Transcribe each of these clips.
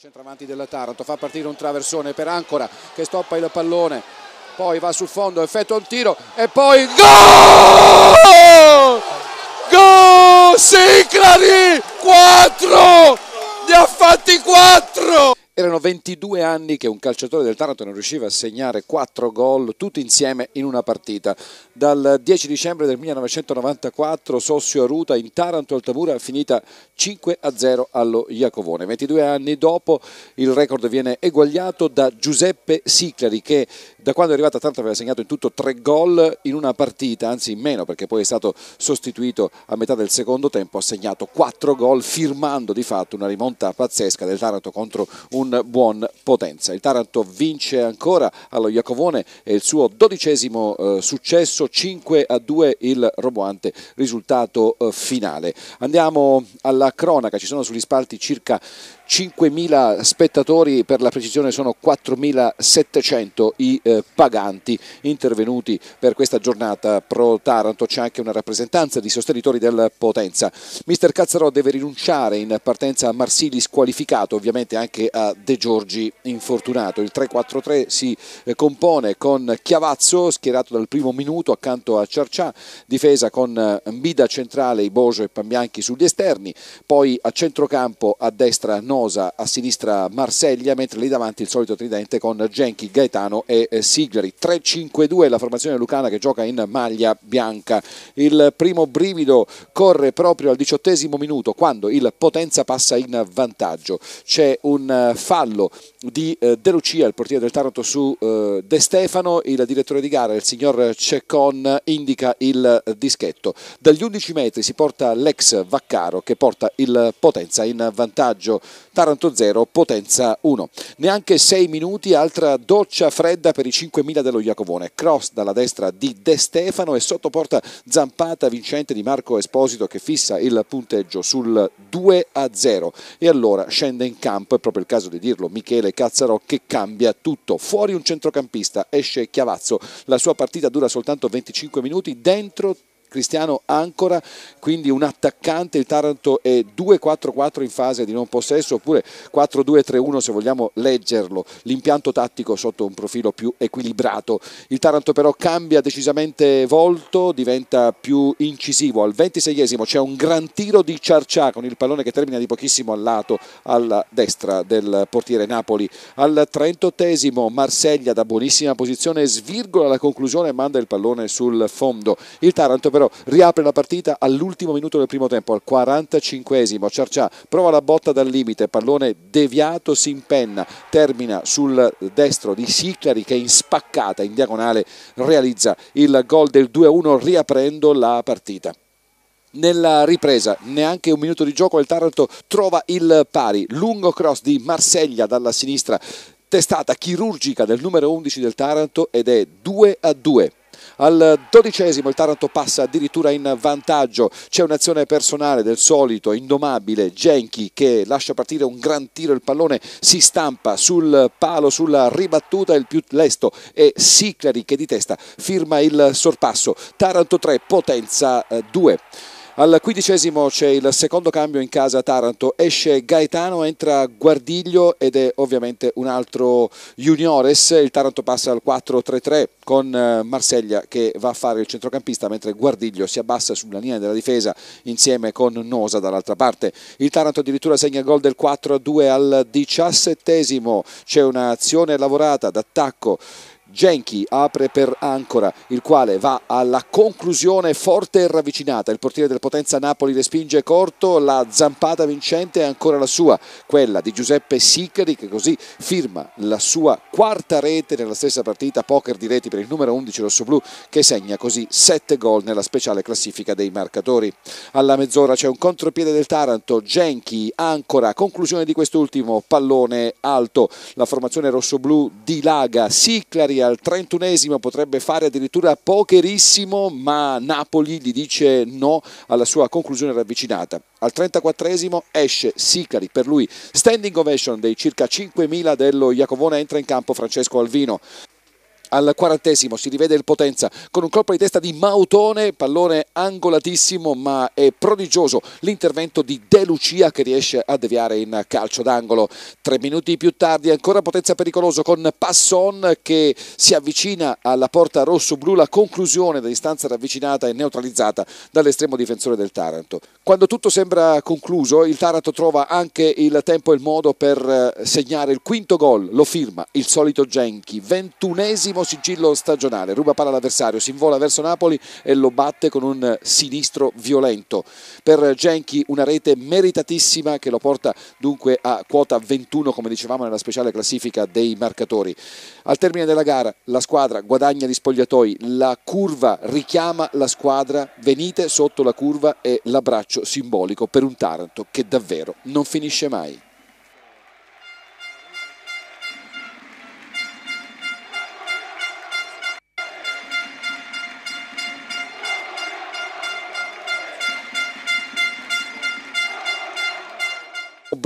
centravanti della Taranto fa partire un traversone per Ancora che stoppa il pallone poi va sul fondo effettua un tiro e poi gol gol Siclari 4 ne ha fatti 4 erano 22 anni che un calciatore del Taranto non riusciva a segnare 4 gol tutti insieme in una partita. Dal 10 dicembre del 1994 Sossio Aruta in Taranto Altamura finita 5-0 allo Iacovone. 22 anni dopo il record viene eguagliato da Giuseppe Siclari che da quando è arrivato a Taranto aveva segnato in tutto 3 gol in una partita, anzi in meno perché poi è stato sostituito a metà del secondo tempo, ha segnato 4 gol firmando di fatto una rimonta pazzesca del Taranto contro un con buon potenza. Il Taranto vince ancora allo Iacovone e il suo dodicesimo eh, successo, 5 a 2 il roboante risultato eh, finale. Andiamo alla cronaca, ci sono sugli spalti circa 5.000 spettatori, per la precisione sono 4.700 i eh, paganti intervenuti per questa giornata pro Taranto. C'è anche una rappresentanza di sostenitori del Potenza. Mister Cazzarò deve rinunciare in partenza a Marsili squalificato, ovviamente anche a De Giorgi infortunato. Il 3-4-3 si eh, compone con Chiavazzo schierato dal primo minuto accanto a Cercià, difesa con eh, Mbida centrale, Ibojo e Pambianchi sugli esterni, poi a centrocampo a destra Nosa, a sinistra Marseglia, mentre lì davanti il solito tridente con Genchi, Gaetano e eh, Sigleri. 3-5-2 la formazione lucana che gioca in maglia bianca. Il primo brivido corre proprio al diciottesimo minuto quando il Potenza passa in vantaggio. C'è un fallo di eh, De Lucia, il portiere del Taranto, su eh, De Stefano. Il direttore di gara, il signor Ceccon, indica il dischetto. Dagli 11 metri si porta l'ex Vaccaro che porta il Potenza in vantaggio. Taranto 0, Potenza 1. Neanche 6 minuti, altra doccia fredda per i 5.000 dello Iacovone. Cross dalla destra di De Stefano e sotto porta zampata vincente di Marco Esposito che fissa il punteggio sul 2 a 0. E allora scende in campo, è proprio il caso di dirlo, Michele Cazzarò che cambia tutto. Fuori un centrocampista, esce Chiavazzo, la sua partita dura soltanto 25 minuti, dentro Cristiano Ancora, quindi un attaccante, il Taranto è 2-4-4 in fase di non possesso oppure 4-2-3-1 se vogliamo leggerlo, l'impianto tattico sotto un profilo più equilibrato. Il Taranto però cambia decisamente volto, diventa più incisivo, al 26esimo c'è un gran tiro di Ciarcià con il pallone che termina di pochissimo al lato alla destra del portiere Napoli, al 38esimo Marseglia da buonissima posizione svirgola la conclusione e manda il pallone sul fondo. Il Taranto però però riapre la partita all'ultimo minuto del primo tempo, al 45esimo. Ciarcià prova la botta dal limite, pallone deviato, si impenna, termina sul destro di Siclari che in spaccata in diagonale realizza il gol del 2-1 riaprendo la partita nella ripresa, neanche un minuto di gioco il Taranto trova il pari, lungo cross di Marseglia dalla sinistra, testata chirurgica del numero 11 del Taranto ed è 2 a 2 al dodicesimo il Taranto passa addirittura in vantaggio, c'è un'azione personale del solito indomabile Genchi che lascia partire un gran tiro, il pallone si stampa sul palo, sulla ribattuta, il più lesto e Siclari che di testa firma il sorpasso. Taranto 3, Potenza 2. Eh, al quindicesimo c'è il secondo cambio in casa Taranto, esce Gaetano, entra Guardiglio ed è ovviamente un altro juniores, il Taranto passa al 4-3-3 con eh, Marseglia che va a fare il centrocampista mentre Guardiglio si abbassa sulla linea della difesa insieme con Nosa dall'altra parte. Il Taranto addirittura segna il gol del 4-2 al diciassettesimo, c'è un'azione lavorata d'attacco Genchi apre per Ancora, il quale va alla conclusione forte e ravvicinata. Il portiere del Potenza Napoli respinge corto, la zampata vincente è ancora la sua, quella di Giuseppe Sicari che così firma la sua quarta rete nella stessa partita, poker di reti per il numero 11 rossoblù che segna così 7 gol nella speciale classifica dei marcatori. Alla mezz'ora c'è un contropiede del Taranto, Genchi, Ancora, conclusione di quest'ultimo, pallone alto. La formazione rossoblù dilaga, Siclari al 31 esimo potrebbe fare addirittura pocherissimo, ma Napoli gli dice no alla sua conclusione ravvicinata. Al 34 esimo esce Sicari, per lui standing ovation dei circa 5.000 dello Iacovone entra in campo Francesco Alvino. Al quarantesimo si rivede il Potenza con un colpo di testa di Mautone, pallone angolatissimo ma è prodigioso l'intervento di De Lucia che riesce a deviare in calcio d'angolo. Tre minuti più tardi ancora Potenza pericoloso con Passon che si avvicina alla porta rosso-blu, la conclusione da distanza ravvicinata e neutralizzata dall'estremo difensore del Taranto. Quando tutto sembra concluso il Taranto trova anche il tempo e il modo per eh, segnare il quinto gol, lo firma il solito Genchi, ventunesimo ottavo sigillo stagionale, ruba palla all'avversario, si invola verso Napoli e lo batte con un sinistro violento. Per Genchi una rete meritatissima che lo porta dunque a quota 21 come dicevamo nella speciale classifica dei marcatori. Al termine della gara la squadra guadagna gli spogliatoi, la curva richiama la squadra, venite sotto la curva e l'abbraccio simbolico per un Taranto che davvero non finisce mai.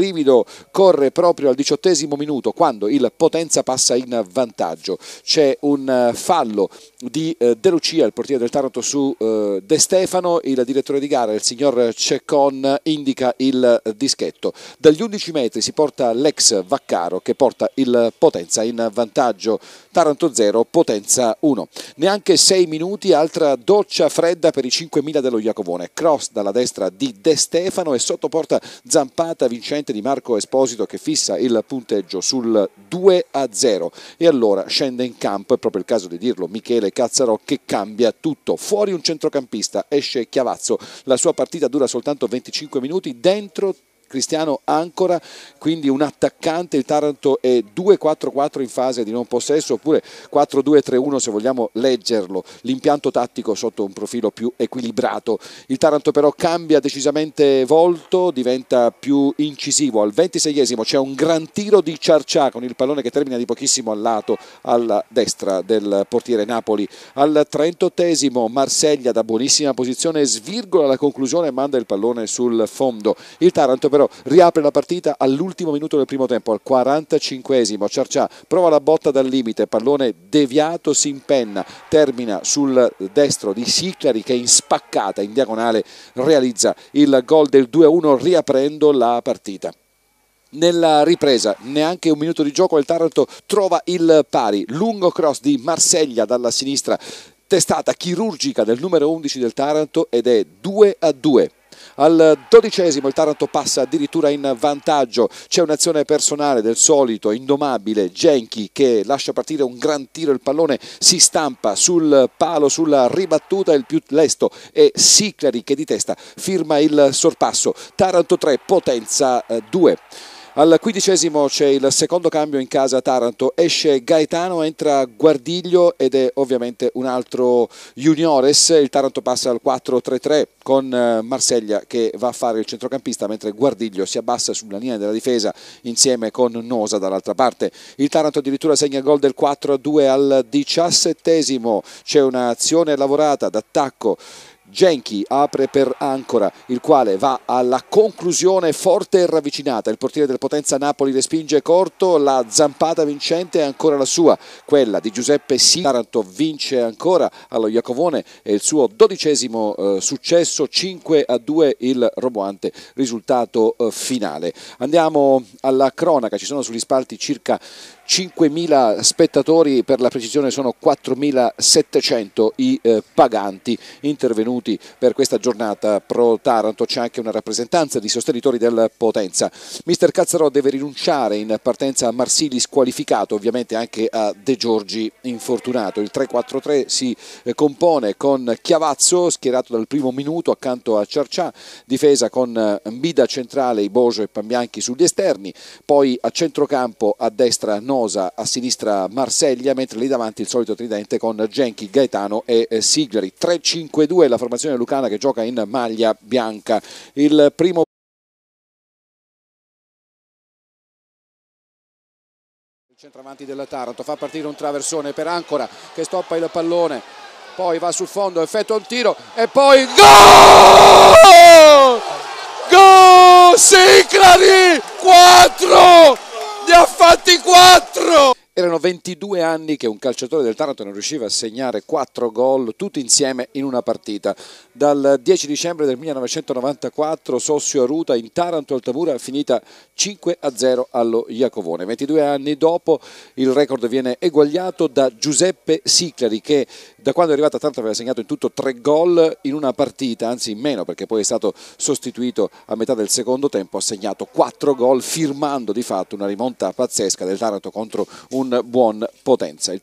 brivido corre proprio al diciottesimo minuto quando il Potenza passa in vantaggio. C'è un eh, fallo di eh, De Lucia, il portiere del Taranto su eh, De Stefano, il direttore di gara, il signor Ceccon, indica il dischetto. Dagli 11 metri si porta l'ex Vaccaro che porta il Potenza in vantaggio, Taranto 0, Potenza 1. Neanche 6 minuti, altra doccia fredda per i 5.000 dello Iacovone, cross dalla destra di De Stefano e sotto porta zampata vincente di Marco Esposito che fissa il punteggio sul 2 a 0 e allora scende in campo, è proprio il caso di dirlo, Michele Cazzarò che cambia tutto. Fuori un centrocampista, esce Chiavazzo, la sua partita dura soltanto 25 minuti, dentro Cristiano Ancora, quindi un attaccante, il Taranto è 2-4-4 in fase di non possesso oppure 4-2-3-1 se vogliamo leggerlo, l'impianto tattico sotto un profilo più equilibrato. Il Taranto però cambia decisamente volto, diventa più incisivo, al 26esimo c'è un gran tiro di Ciarcià con il pallone che termina di pochissimo al lato alla destra del portiere Napoli, al 38esimo Marseglia da buonissima posizione svirgola la conclusione e manda il pallone sul fondo. Il Taranto però però riapre la partita all'ultimo minuto del primo tempo, al 45esimo. Ciarcià prova la botta dal limite, pallone deviato, si impenna, termina sul destro di Siclari che in spaccata in diagonale realizza il gol del 2-1 riaprendo la partita nella ripresa, neanche un minuto di gioco il Taranto trova il pari, lungo cross di Marseglia dalla sinistra, testata chirurgica del numero 11 del Taranto ed è 2 a 2 al dodicesimo il Taranto passa addirittura in vantaggio, c'è un'azione personale del solito indomabile Genchi che lascia partire un gran tiro, il pallone si stampa sul palo, sulla ribattuta, il più lesto e Siclari che di testa firma il sorpasso. Taranto 3, Potenza 2. Eh, al quindicesimo c'è il secondo cambio in casa Taranto, esce Gaetano, entra Guardiglio ed è ovviamente un altro juniores, il Taranto passa al 4-3-3 con eh, Marseglia che va a fare il centrocampista mentre Guardiglio si abbassa sulla linea della difesa insieme con Nosa dall'altra parte. Il Taranto addirittura segna il gol del 4-2 al diciassettesimo, c'è un'azione lavorata d'attacco Genchi apre per Ancora, il quale va alla conclusione forte e ravvicinata. Il portiere del Potenza Napoli respinge corto, la zampata vincente è ancora la sua, quella di Giuseppe Sinaranto vince ancora allo Iacovone e il suo dodicesimo eh, successo, 5 a 2 il roboante risultato eh, finale. Andiamo alla cronaca, ci sono sugli spalti circa 5.000 spettatori, per la precisione sono 4.700 i eh, paganti intervenuti minuti per questa giornata pro Taranto. C'è anche una rappresentanza di sostenitori del Potenza. Mister Cazzarò deve rinunciare in partenza a Marsili squalificato, ovviamente anche a De Giorgi infortunato. Il 3-4-3 si eh, compone con Chiavazzo schierato dal primo minuto accanto a Cercià, difesa con eh, Mbida centrale, Ibojo e Pambianchi sugli esterni, poi a centrocampo a destra Nosa, a sinistra Marseglia, mentre lì davanti il solito tridente con Genchi, Gaetano e eh, Sigleri. 3-5-2 la formazione formazione lucana che gioca in maglia bianca. Il primo centravanti della Taranto fa partire un traversone per Ancora che stoppa il pallone poi va sul fondo effettua un tiro e poi gol gol Siclari 4 ne ha fatti 4 erano 22 anni che un calciatore del Taranto non riusciva a segnare 4 gol tutti insieme in una partita dal 10 dicembre del 1994 Sossio Aruta in Taranto Altamura finita 5 a 0 allo Iacovone. 22 anni dopo il record viene eguagliato da Giuseppe Siclari che da quando è arrivato a Taranto aveva segnato in tutto tre gol in una partita, anzi in meno perché poi è stato sostituito a metà del secondo tempo, ha segnato quattro gol firmando di fatto una rimonta pazzesca del Taranto contro un buon potenza. Il